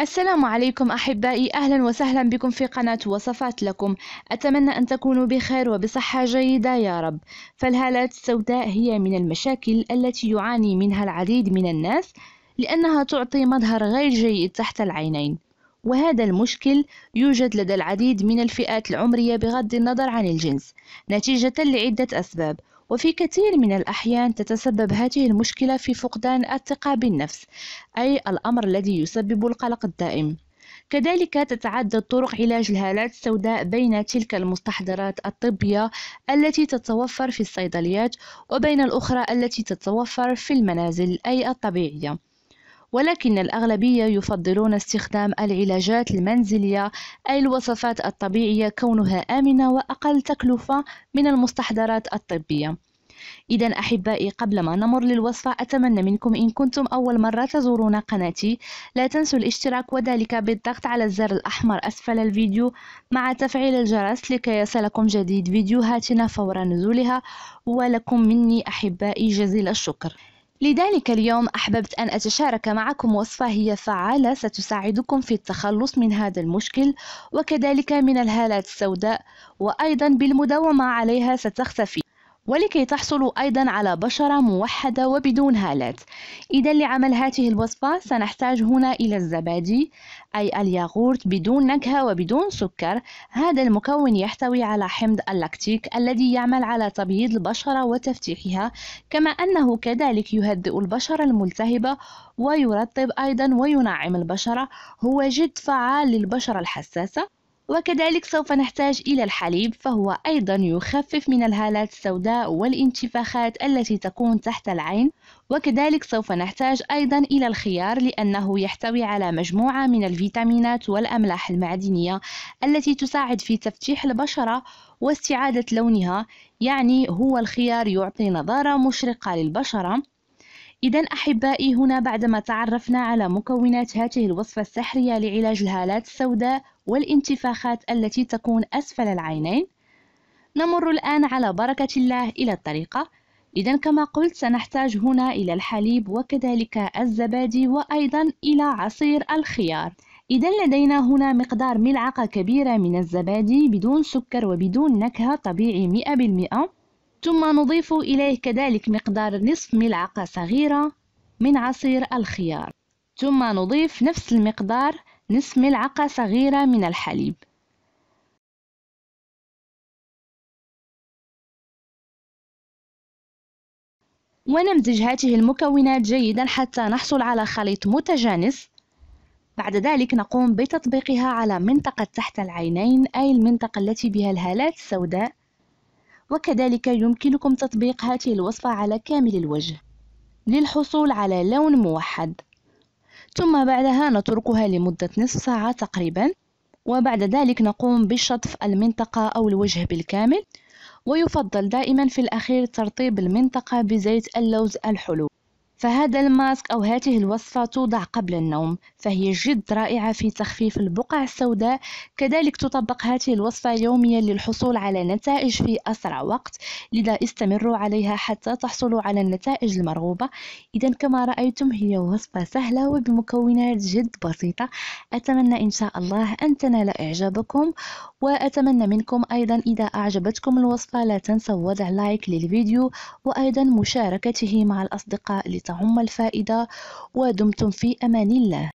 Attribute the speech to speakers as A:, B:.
A: السلام عليكم أحبائي أهلا وسهلا بكم في قناة وصفات لكم أتمنى أن تكونوا بخير وبصحة جيدة يا رب فالهالات السوداء هي من المشاكل التي يعاني منها العديد من الناس لأنها تعطي مظهر غير جيد تحت العينين وهذا المشكل يوجد لدى العديد من الفئات العمرية بغض النظر عن الجنس نتيجة لعدة أسباب وفي كثير من الأحيان تتسبب هذه المشكلة في فقدان الثقة بالنفس أي الأمر الذي يسبب القلق الدائم كذلك تتعدى طرق علاج الهالات السوداء بين تلك المستحضرات الطبية التي تتوفر في الصيدليات وبين الأخرى التي تتوفر في المنازل أي الطبيعية ولكن الأغلبية يفضلون استخدام العلاجات المنزلية أي الوصفات الطبيعية كونها آمنة وأقل تكلفة من المستحضرات الطبية إذا أحبائي قبل ما نمر للوصفة أتمنى منكم إن كنتم أول مرة تزورون قناتي لا تنسوا الاشتراك وذلك بالضغط على الزر الأحمر أسفل الفيديو مع تفعيل الجرس لكي يصلكم جديد فيديوهاتنا فور نزولها ولكم مني أحبائي جزيل الشكر لذلك اليوم أحببت أن أتشارك معكم وصفة هي فعالة ستساعدكم في التخلص من هذا المشكل وكذلك من الهالات السوداء وأيضا بالمداومة عليها ستختفي ولكي تحصلوا أيضا على بشرة موحدة وبدون هالات إذا لعمل هذه الوصفة سنحتاج هنا إلى الزبادي أي الياغورت بدون نكهة وبدون سكر هذا المكون يحتوي على حمض اللاكتيك الذي يعمل على تبييض البشرة وتفتيحها كما أنه كذلك يهدئ البشرة الملتهبة ويرطب أيضا وينعم البشرة هو جد فعال للبشرة الحساسة وكذلك سوف نحتاج إلى الحليب فهو أيضا يخفف من الهالات السوداء والانتفاخات التي تكون تحت العين وكذلك سوف نحتاج أيضا إلى الخيار لأنه يحتوي على مجموعة من الفيتامينات والأملاح المعدنية التي تساعد في تفتيح البشرة واستعادة لونها يعني هو الخيار يعطي نضارة مشرقة للبشرة إذا أحبائي هنا بعدما تعرفنا على مكونات هذه الوصفة السحرية لعلاج الهالات السوداء والانتفاخات التي تكون أسفل العينين نمر الآن على بركة الله إلى الطريقة إذا كما قلت سنحتاج هنا إلى الحليب وكذلك الزبادي وأيضا إلى عصير الخيار إذا لدينا هنا مقدار ملعقة كبيرة من الزبادي بدون سكر وبدون نكهة طبيعي 100% ثم نضيف إليه كذلك مقدار نصف ملعقة صغيرة من عصير الخيار ثم نضيف نفس المقدار نصف ملعقة صغيرة من الحليب ونمزج هذه المكونات جيدا حتى نحصل على خليط متجانس بعد ذلك نقوم بتطبيقها على منطقة تحت العينين أي المنطقة التي بها الهالات السوداء وكذلك يمكنكم تطبيق هذه الوصفة على كامل الوجه للحصول على لون موحد ثم بعدها نتركها لمدة نصف ساعة تقريبا وبعد ذلك نقوم بشطف المنطقة أو الوجه بالكامل ويفضل دائما في الأخير ترطيب المنطقة بزيت اللوز الحلو فهذا الماسك أو هذه الوصفة توضع قبل النوم فهي جد رائعة في تخفيف البقع السوداء كذلك تطبق هذه الوصفة يوميا للحصول على نتائج في أسرع وقت لذا استمروا عليها حتى تحصلوا على النتائج المرغوبة إذا كما رأيتم هي وصفة سهلة وبمكونات جد بسيطة أتمنى إن شاء الله أن تنال إعجابكم وأتمنى منكم أيضا إذا أعجبتكم الوصفة لا تنسوا وضع لايك للفيديو وأيضا مشاركته مع الأصدقاء تتعم الفائدة ودمتم في أمان الله